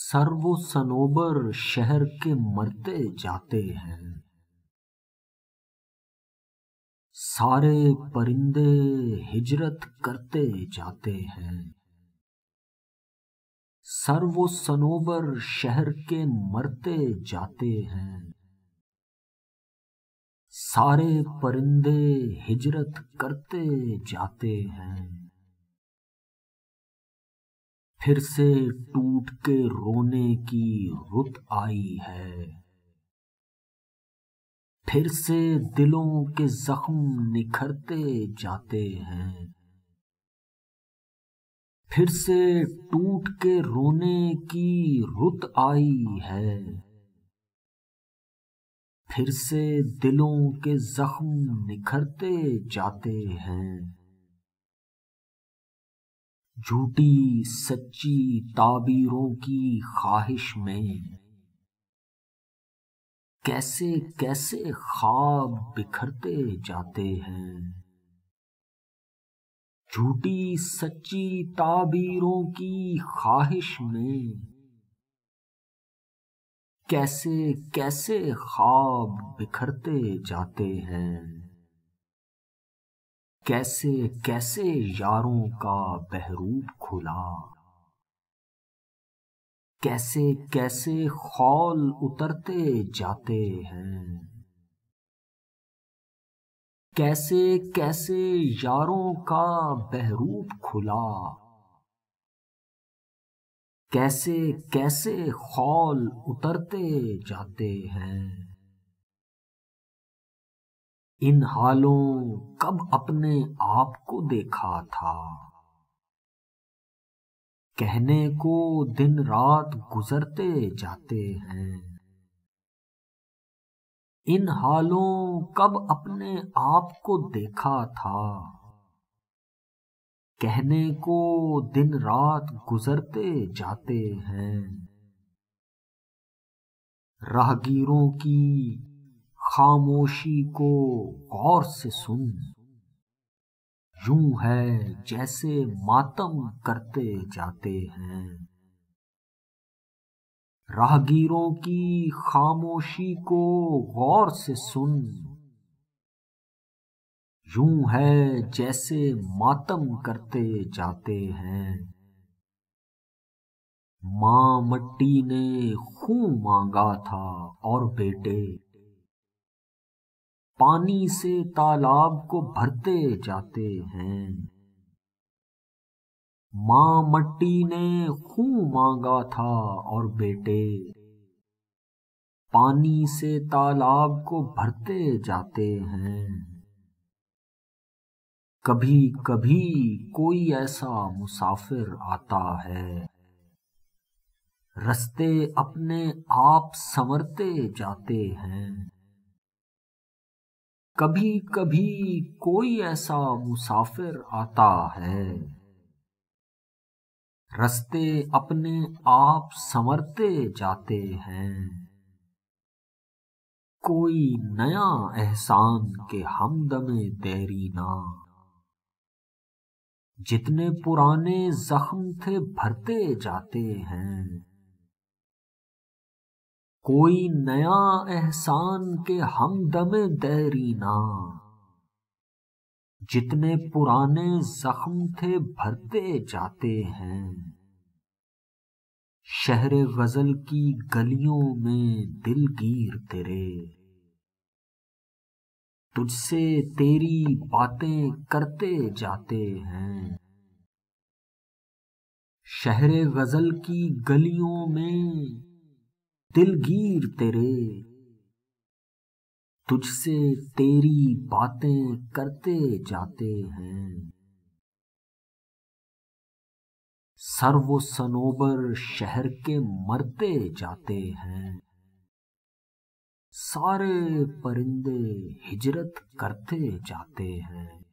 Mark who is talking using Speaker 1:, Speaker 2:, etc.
Speaker 1: سر و سنوبر شہر کے مرتے جاتے ہیں سارے پرندے ہجرت کرتے جاتے ہیں سر و سنوبر شہر کے مرتے جاتے ہیں سارے پرندے ہجرت کرتے جاتے ہیں پھر سے ٹوٹ کے رونے کی رت آئی ہے پھر سے دلوں کے زخم نکھرتے جاتے ہیں پھر سے ٹوٹ کے رونے کی رت آئی ہے پھر سے دلوں کے زخم نکھرتے جاتے ہیں جھوٹی سچی تعبیروں کی خواہش میں کیسے کیسے خواب بکھرتے جاتے ہیں جھوٹی سچی تعبیروں کی خواہش میں کیسے کیسے خواب بکھرتے جاتے ہیں کیسے کیسے یاروں کا بہروب کھلا کیسے کیسے خول اترتے جاتے ہیں کیسے کیسے یاروں کا بہروب کھلا کیسے کیسے خول اترتے جاتے ہیں ان حالوں کب اپنے آپ کو دیکھا تھا کہنے کو دن رات گزرتے جاتے ہیں ان حالوں کب اپنے آپ کو دیکھا تھا کہنے کو دن رات گزرتے جاتے ہیں راہگیروں کی خاموشی کو غور سے سن یوں ہے جیسے ماتم کرتے جاتے ہیں راہگیروں کی خاموشی کو غور سے سن یوں ہے جیسے ماتم کرتے جاتے ہیں ماں مٹی نے خون مانگا تھا اور بیٹے پانی سے تالاب کو بھرتے جاتے ہیں ماں مٹی نے خوں مانگا تھا اور بیٹے پانی سے تالاب کو بھرتے جاتے ہیں کبھی کبھی کوئی ایسا مسافر آتا ہے رستے اپنے آپ سمرتے جاتے ہیں کبھی کبھی کوئی ایسا مسافر آتا ہے رستے اپنے آپ سمرتے جاتے ہیں کوئی نیا احسان کے ہمدمے دیری نا جتنے پرانے زخم تھے بھرتے جاتے ہیں کوئی نیا احسان کے ہم دم دہرینا جتنے پرانے زخم تھے بھرتے جاتے ہیں شہر غزل کی گلیوں میں دل گیر تیرے تجھ سے تیری باتیں کرتے جاتے ہیں شہر غزل کی گلیوں میں دلگیر تیرے تجھ سے تیری باتیں کرتے جاتے ہیں سر و سنوبر شہر کے مرتے جاتے ہیں سارے پرندے ہجرت کرتے جاتے ہیں